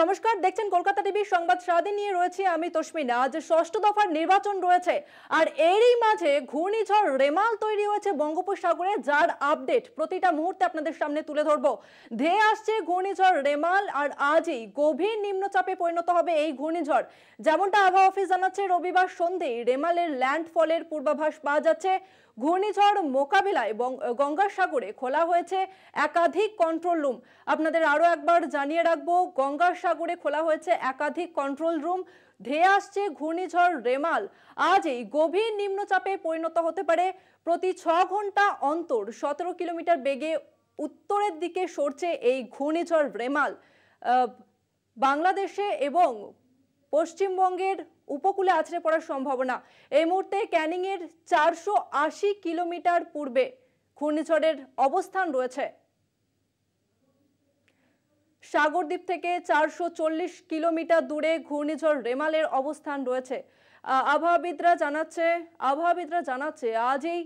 নমস্কার দেখছেন কলকাতা টিভির সংবাদ সারাদিন নিয়ে রয়েছে আমি তসমিনা আজ ষষ্ঠ দফার নির্বাচন রয়েছে আর এরই মাঝে ঘূর্ণিঝড় রেমাল তৈরি হয়েছে বঙ্গোপসাগরে যার আপডেট প্রতিটা মুহূর্তে আপনাদের সামনে তুলে ধরব ধেয়ে আসছে ঘূর্ণিঝড় রেমাল আর আজই গভীর নিম্নচাপে পরিণত হবে এই ঘূর্ণিঝড় যেমনটা আবহাওয়া অফিস জানাচ্ছে রবিবার সন্ধ্যেই রেমালের ল্যান্ডফলের পূর্বাভাস পাওয়া যাচ্ছে ঘূর্ণিঝড় মোকাবিলায় গঙ্গাসাগরে খোলা হয়েছে একাধিক কন্ট্রোল রুম আপনাদের আরও একবার জানিয়ে রাখবো গঙ্গা সাগরে খোলা হয়েছে একাধিক কন্ট্রোল রুম ধেয়ে আসছে ঘূর্ণিঝড় রেমাল আজ এই গভীর নিম্নচাপে পরিণত হতে পারে প্রতি ছ ঘন্টা অন্তর সতেরো কিলোমিটার বেগে উত্তরের দিকে সরছে এই ঘূর্ণিঝড় রেমাল বাংলাদেশে এবং পশ্চিমবঙ্গের উপকূলে আছড়ে পড়ার সম্ভাবনা এই মুহূর্তে ক্যানিংয়ের চারশো কিলোমিটার পূর্বে ঘূর্ণিঝড়ের অবস্থান রয়েছে সাগরদ্বীপ থেকে চারশো কিলোমিটার দূরে ঘূর্ণিঝড় রেমালের অবস্থান রয়েছে আবহাওয়াবিদরা জানাচ্ছে আবহাওয়াবিদরা জানাচ্ছে আজই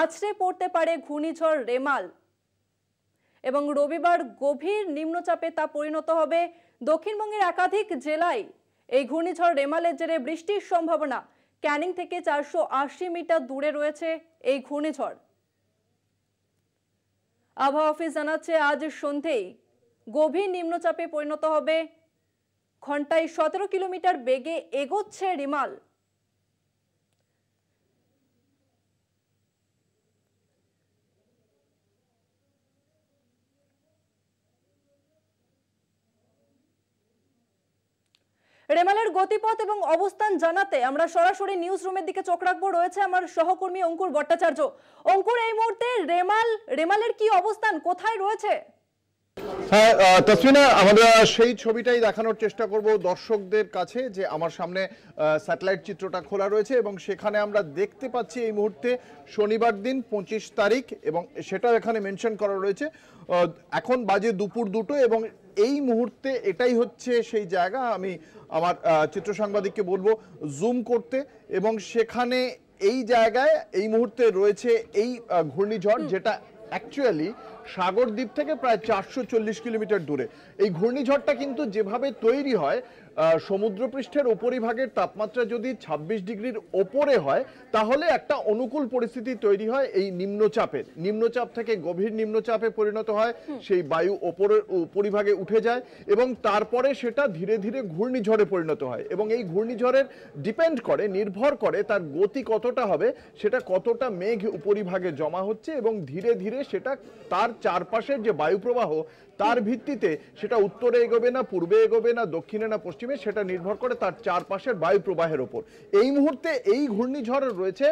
আছড়ে পড়তে পারে ঘূর্ণিঝড় রেমাল এবং রবিবার গভীর নিম্নচাপে তা পরিণত হবে দক্ষিণবঙ্গের একাধিক জেলায় এই ঘূর্ণিঝড় রেমালের জেরে বৃষ্টির সম্ভাবনা ক্যানিং থেকে চারশো মিটার দূরে রয়েছে এই ঘূর্ণিঝড় আবহাওয়া অফিস জানাচ্ছে আজ সন্ধ্যেই গভীর নিম্নচাপে পরিণত হবে ঘন্টায় সতেরো কিলোমিটার বেগে এগোচ্ছে রিমাল রেমালের গতিপথ এবং অবস্থান জানাতে আমরা সরাসরি নিউজ রুমের দিকে চোখ রাখবো রয়েছে আমার সহকর্মী অঙ্কুর ভট্টাচার্য অঙ্কুর এই মুহূর্তে রেমাল রেমালের কি অবস্থান কোথায় রয়েছে হ্যাঁ তসমিনা আমরা সেই ছবিটাই দেখানোর চেষ্টা করব দর্শকদের কাছে যে আমার সামনে স্যাটেলাইট চিত্রটা খোলা রয়েছে এবং সেখানে আমরা দেখতে পাচ্ছি এই মুহূর্তে শনিবার দিন পঁচিশ তারিখ এবং সেটাও এখানে মেনশন করা রয়েছে এখন বাজে দুপুর দুটো এবং এই মুহূর্তে এটাই হচ্ছে সেই জায়গা আমি আমার চিত্র সাংবাদিককে বলবো জুম করতে এবং সেখানে এই জায়গায় এই মুহূর্তে রয়েছে এই ঘূর্ণিঝড় যেটা অ্যাকচুয়ালি সাগরদ্বীপ থেকে প্রায় চারশো কিলোমিটার দূরে এই ঘূর্ণিঝড়টা কিন্তু যেভাবে তৈরি হয় সমুদ্রপৃষ্ঠের উপরিভাগের তাপমাত্রা যদি ২৬ ডিগ্রির ওপরে হয় তাহলে একটা অনুকূল পরিস্থিতি তৈরি হয় এই নিম্নচাপের নিম্নচাপ থেকে গভীর নিম্নচাপে পরিণত হয় সেই বায়ু ওপরের উপরিভাগে উঠে যায় এবং তারপরে সেটা ধীরে ধীরে ঘূর্ণিঝড়ে পরিণত হয় এবং এই ঘূর্ণিঝড়ের ডিপেন্ড করে নির্ভর করে তার গতি কতটা হবে সেটা কতটা মেঘ উপরিভাগে জমা হচ্ছে এবং ধীরে ধীরে সেটা তার চারপাশের যে বায়ুপ্রবাহ তার ভিত্তিতে সেটা উত্তরে এগোবে না পূর্বে এগোবে না দক্ষিণে না পশ্চিমে সেটা নির্ভর করে তার চারপাশের বায়ু প্রবাহের ওপর এই মুহূর্তে এই ঘূর্ণিঝড় রয়েছে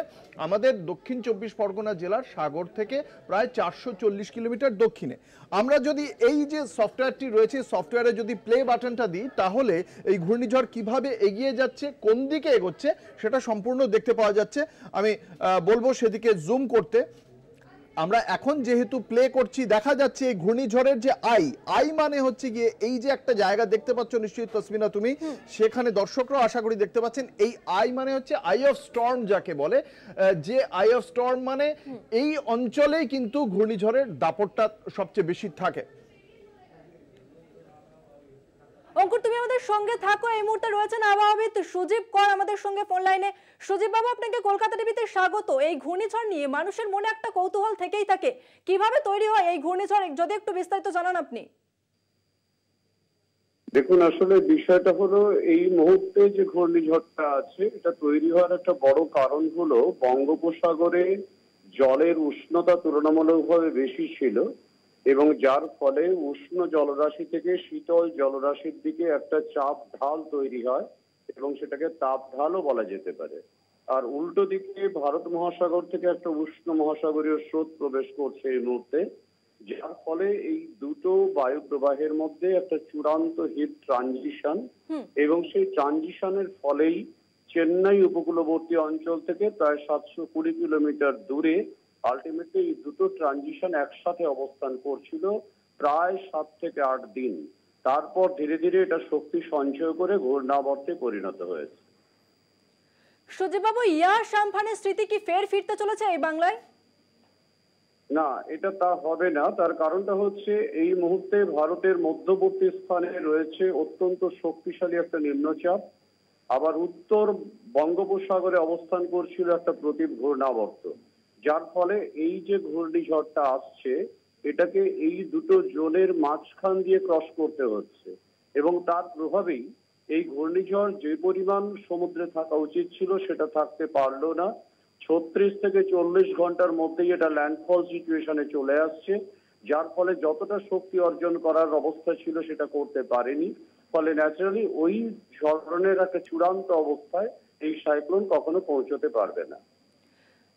আমাদের দক্ষিণ চব্বিশ পরগনা জেলার সাগর থেকে প্রায় চারশো কিলোমিটার দক্ষিণে আমরা যদি এই যে সফটওয়্যারটি রয়েছে সফটওয়্যারে যদি প্লে বাটনটা দিই তাহলে এই ঘূর্ণিঝড় কিভাবে এগিয়ে যাচ্ছে কোন দিকে এগোচ্ছে সেটা সম্পূর্ণ দেখতে পাওয়া যাচ্ছে আমি বলবো সেদিকে জুম করতে আমরা এখন যেহেতু প্লে করছি দেখা যাচ্ছে এই ঘূর্ণিঝড়ের যে আই আই মানে হচ্ছে গিয়ে এই যে একটা জায়গা দেখতে পাচ্ছ নিশ্চয়ই তসমিনা তুমি সেখানে দর্শকরাও আশা করি দেখতে পাচ্ছেন এই আই মানে হচ্ছে আই অফ স্টর্ম যাকে বলে যে আই অফ স্টর্ম মানে এই অঞ্চলেই কিন্তু ঘূর্ণিঝড়ের দাপটটা সবচেয়ে বেশি থাকে অঙ্কুর তুমি আমাদের সঙ্গে থাকো এই মুহূর্তে রয়েছেন আবহাওয়াবিদ সুজীব কর আমাদের সঙ্গে ফোন লাইনে সুজীব বাবু আপনাকে কলকাতা টিভিতে স্বাগত এই ঘূর্ণিঝড় নিয়ে মানুষের মনে একটা কৌতূহল থেকেই থাকে কিভাবে তৈরি হয় এই ঘূর্ণিঝড় যদি একটু বিস্তারিত জানান আপনি দেখুন আসলে বিষয়টা হলো এই মুহূর্তে যে ঘূর্ণিঝড়টা আছে এটা তৈরি হওয়ার একটা বড় কারণ হলো বঙ্গোপসাগরে জলের উষ্ণতা তুলনামূলকভাবে বেশি ছিল এবং যার ফলে উষ্ণ জলরাশি থেকে শীতল জলরাশির দিকে একটা চাপ ঢাল তৈরি হয় এবং সেটাকে তাপ ঢালও বলা যেতে পারে আর উল্টো দিকে ভারত মহাসাগর থেকে একটা উষ্ণ মহাসাগরীয় স্রোত প্রবেশ করছে এই মুহূর্তে যার ফলে এই দুটো বায়ু প্রবাহের মধ্যে একটা চূড়ান্ত হিট ট্রানজিশন এবং সেই ট্রানজিশনের ফলেই চেন্নাই উপকূলবর্তী অঞ্চল থেকে প্রায় সাতশো কুড়ি কিলোমিটার দূরে আলটিমেটলি দুটো ট্রানজিশন একসাথে অবস্থান করছিল প্রায় সাত থেকে আট দিন তারপর ধীরে ধীরে এটা শক্তি সঞ্চয় করে ঘূর্ণাবর্তে পরিণত হয়েছে সুজীববাবু ইয়াস আমফানের স্মৃতি কি ফের ফিরতে চলেছে এই বাংলায় না এটা তা হবে না তার কারণটা হচ্ছে এই মুহূর্তে ভারতের মধ্যবর্তী স্থানে রয়েছে অত্যন্ত শক্তিশালী একটা নিম্নচাপ আবার উত্তর বঙ্গোপসাগরে অবস্থান করছিল একটা প্রতীপ ঘূর্ণাবর্ত যার ফলে এই যে ঘূর্ণিঝড়টা আসছে এটাকে এই দুটো জোনের মাঝখান দিয়ে ক্রস করতে হচ্ছে এবং তার প্রভাবেই এই ঘূর্ণিঝড় যে পরিমাণ সমুদ্রে থাকা উচিত ছিল সেটা থাকতে পারলো না ছত্রিশ থেকে চল্লিশ ঘন্টার মধ্যেই এটা ল্যান্ডফল সিচুয়েশনে চলে আসছে যার ফলে যতটা শক্তি অর্জন করার অবস্থা ছিল সেটা করতে পারেনি ফলে ন্যাচারালি ওই ধরনের একটা চূড়ান্ত অবস্থায় এই সাইক্লোন কখনো পৌঁছতে পারবে না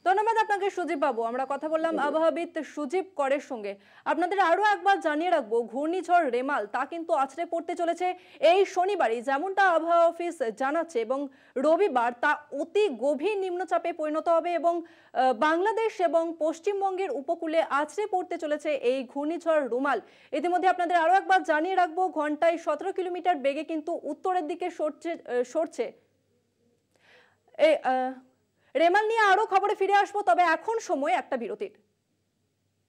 ধন্যবাদ আপনাকে সুজীব বাবু আমরা কথা বললাম আবহাওয়াবিদ সুজীব করের সঙ্গে আপনাদের আরও একবার জানিয়ে রাখবো ঘূর্ণিঝড় রেমাল তা কিন্তু আছড়ে পড়তে চলেছে এই শনিবারই যেমনটা আবহাওয়া অফিস জানাচ্ছে এবং রবিবার তা অতি গভীর নিম্নচাপে পরিণত হবে এবং বাংলাদেশ এবং পশ্চিমবঙ্গের উপকূলে আছড়ে পড়তে চলেছে এই ঘূর্ণিঝড় রুমাল ইতিমধ্যে আপনাদের আরও একবার জানিয়ে রাখবো ঘন্টায় সতেরো কিলোমিটার বেগে কিন্তু উত্তরের দিকে সরছে সরছে এ রেমাল নিয়ে আরও খবরে ফিরে আসবো তবে এখন সময় একটা বিরতির